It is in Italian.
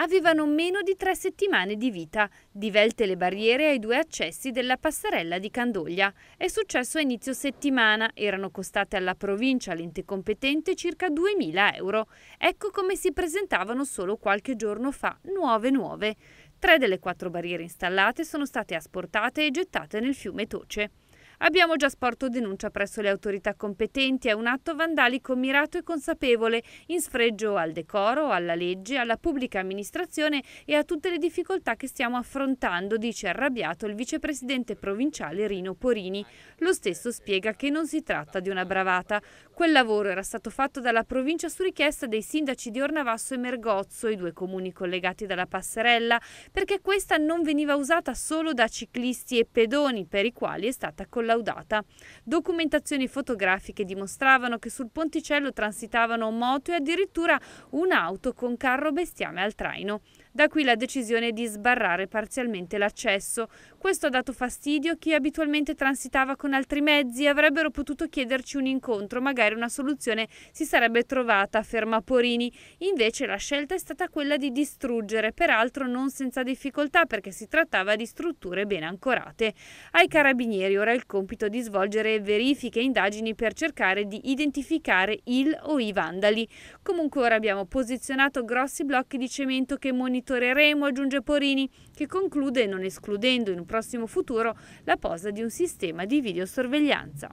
avevano meno di tre settimane di vita, divelte le barriere ai due accessi della passerella di Candoglia. È successo a inizio settimana, erano costate alla provincia, all'ente competente, circa 2.000 euro. Ecco come si presentavano solo qualche giorno fa, nuove nuove. Tre delle quattro barriere installate sono state asportate e gettate nel fiume Toce. Abbiamo già sporto denuncia presso le autorità competenti È un atto vandalico mirato e consapevole in sfregio al decoro, alla legge, alla pubblica amministrazione e a tutte le difficoltà che stiamo affrontando, dice arrabbiato il vicepresidente provinciale Rino Porini. Lo stesso spiega che non si tratta di una bravata. Quel lavoro era stato fatto dalla provincia su richiesta dei sindaci di Ornavasso e Mergozzo, i due comuni collegati dalla passerella, perché questa non veniva usata solo da ciclisti e pedoni per i quali è stata collocata collaudata. Documentazioni fotografiche dimostravano che sul ponticello transitavano moto e addirittura un'auto con carro bestiame al traino. Da qui la decisione di sbarrare parzialmente l'accesso. Questo ha dato fastidio a chi abitualmente transitava con altri mezzi e avrebbero potuto chiederci un incontro, magari una soluzione si sarebbe trovata, afferma Porini. Invece la scelta è stata quella di distruggere, peraltro non senza difficoltà perché si trattava di strutture ben ancorate. Ai carabinieri ora il compito di svolgere verifiche e indagini per cercare di identificare il o i vandali. Comunque ora abbiamo posizionato grossi blocchi di cemento che monitorano monitoreremo, aggiunge Porini, che conclude non escludendo in un prossimo futuro la posa di un sistema di videosorveglianza.